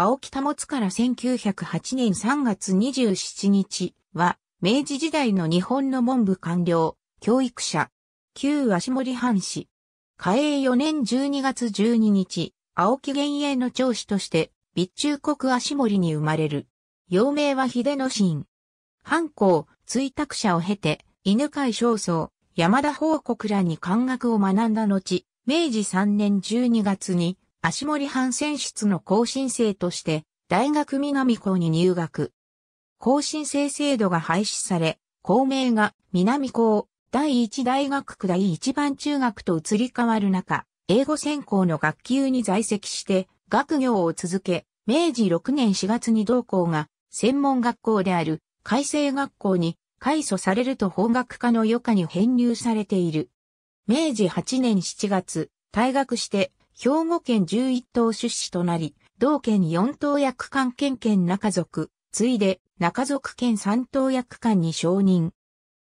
青木保から1908年3月27日は、明治時代の日本の文部官僚、教育者、旧足森藩士。嘉永4年12月12日、青木源永の長子として、備中国足森に生まれる。幼名は秀野心。藩校、追託者を経て、犬飼正僧、山田報国らに漢学を学んだ後、明治3年12月に、足森藩選出の更新生として、大学南校に入学。更新生制度が廃止され、校名が南校、第一大学区第一番中学と移り変わる中、英語専攻の学級に在籍して、学業を続け、明治6年4月に同校が、専門学校である、改正学校に、改組されると法学科の余暇に編入されている。明治8年7月、退学して、兵庫県11等出資となり、同県4等役官県県中族、ついで中族県3等役官に承認。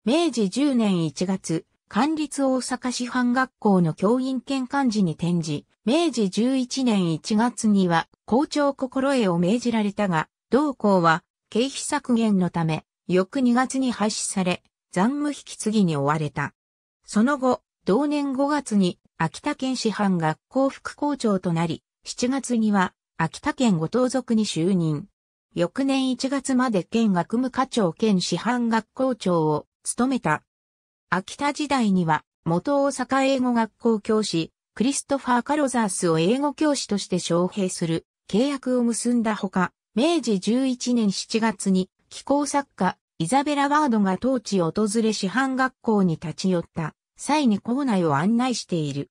明治10年1月、官立大阪師範学校の教員兼幹事に転じ、明治11年1月には校長心得を命じられたが、同校は経費削減のため、翌2月に廃止され、残務引き継ぎに追われた。その後、同年5月に秋田県師範学校副校長となり、7月には秋田県ご当族に就任。翌年1月まで県学務課長兼師範学校長を務めた。秋田時代には元大阪英語学校教師、クリストファー・カロザースを英語教師として招聘する契約を結んだほか、明治11年7月に気候作家イザベラ・ワードが当地を訪れ師範学校に立ち寄った際に校内を案内している。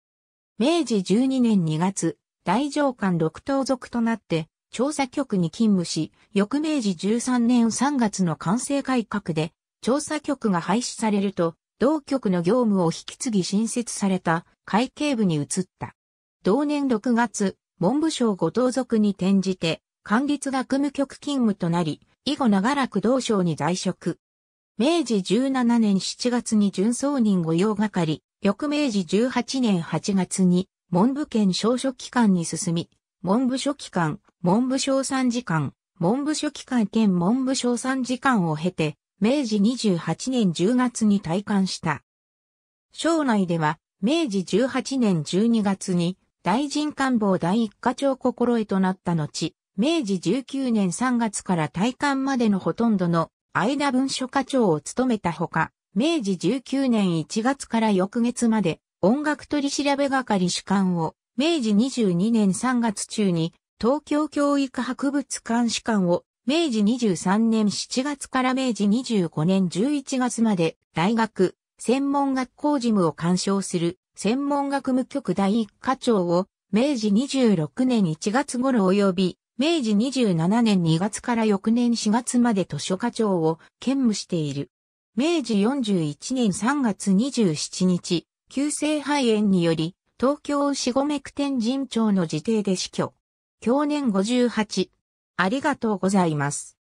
明治12年2月、大上官6等族となって、調査局に勤務し、翌明治13年3月の完成改革で、調査局が廃止されると、同局の業務を引き継ぎ新設された会計部に移った。同年6月、文部省五等族に転じて、管律学務局勤務となり、以後長らく同省に在職。明治17年7月に巡送人御用係、翌明治18年8月に文部県小書記官に進み、文部書記官、文部省参事官、文部書記官兼文部省参事官を経て、明治28年10月に退官した。省内では、明治18年12月に、大臣官房第一課長心得となった後、明治19年3月から退官までのほとんどの間文書課長を務めたほか、明治19年1月から翌月まで音楽取調べ係主管を、明治22年3月中に東京教育博物館主管を、明治23年7月から明治25年11月まで大学、専門学校事務を鑑賞する専門学務局第一課長を明治26年1月頃及び明治27年2月から翌年4月まで図書課長を兼務している。明治41年3月27日、急性肺炎により、東京ごめく天神町の自邸で死去。去年58。ありがとうございます。